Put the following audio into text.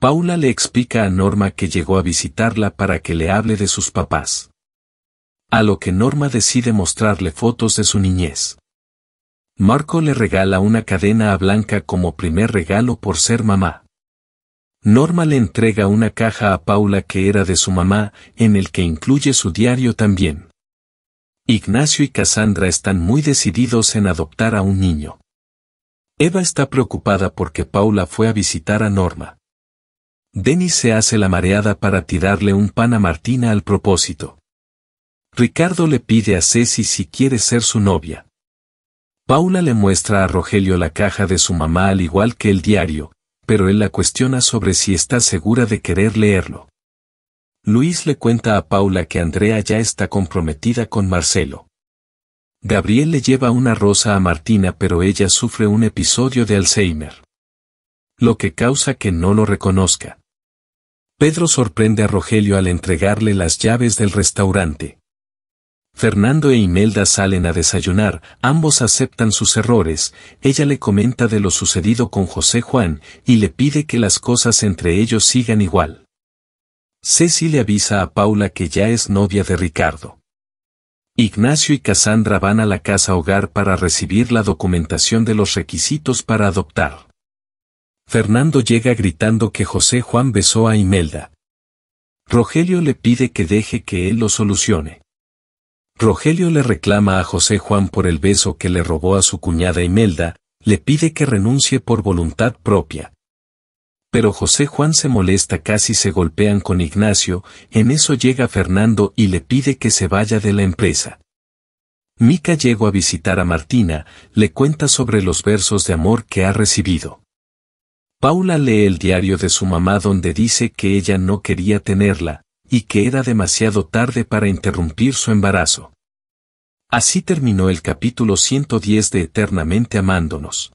Paula le explica a Norma que llegó a visitarla para que le hable de sus papás. A lo que Norma decide mostrarle fotos de su niñez. Marco le regala una cadena a Blanca como primer regalo por ser mamá. Norma le entrega una caja a Paula que era de su mamá, en el que incluye su diario también. Ignacio y Cassandra están muy decididos en adoptar a un niño. Eva está preocupada porque Paula fue a visitar a Norma. Denis se hace la mareada para tirarle un pan a Martina al propósito. Ricardo le pide a Ceci si quiere ser su novia. Paula le muestra a Rogelio la caja de su mamá al igual que el diario, pero él la cuestiona sobre si está segura de querer leerlo. Luis le cuenta a Paula que Andrea ya está comprometida con Marcelo. Gabriel le lleva una rosa a Martina pero ella sufre un episodio de Alzheimer. Lo que causa que no lo reconozca. Pedro sorprende a Rogelio al entregarle las llaves del restaurante. Fernando e Imelda salen a desayunar, ambos aceptan sus errores, ella le comenta de lo sucedido con José Juan y le pide que las cosas entre ellos sigan igual. Ceci le avisa a Paula que ya es novia de Ricardo. Ignacio y Cassandra van a la casa hogar para recibir la documentación de los requisitos para adoptar. Fernando llega gritando que José Juan besó a Imelda. Rogelio le pide que deje que él lo solucione. Rogelio le reclama a José Juan por el beso que le robó a su cuñada Imelda, le pide que renuncie por voluntad propia. Pero José Juan se molesta casi se golpean con Ignacio, en eso llega Fernando y le pide que se vaya de la empresa. Mica llegó a visitar a Martina, le cuenta sobre los versos de amor que ha recibido. Paula lee el diario de su mamá donde dice que ella no quería tenerla, y que era demasiado tarde para interrumpir su embarazo. Así terminó el capítulo 110 de Eternamente Amándonos.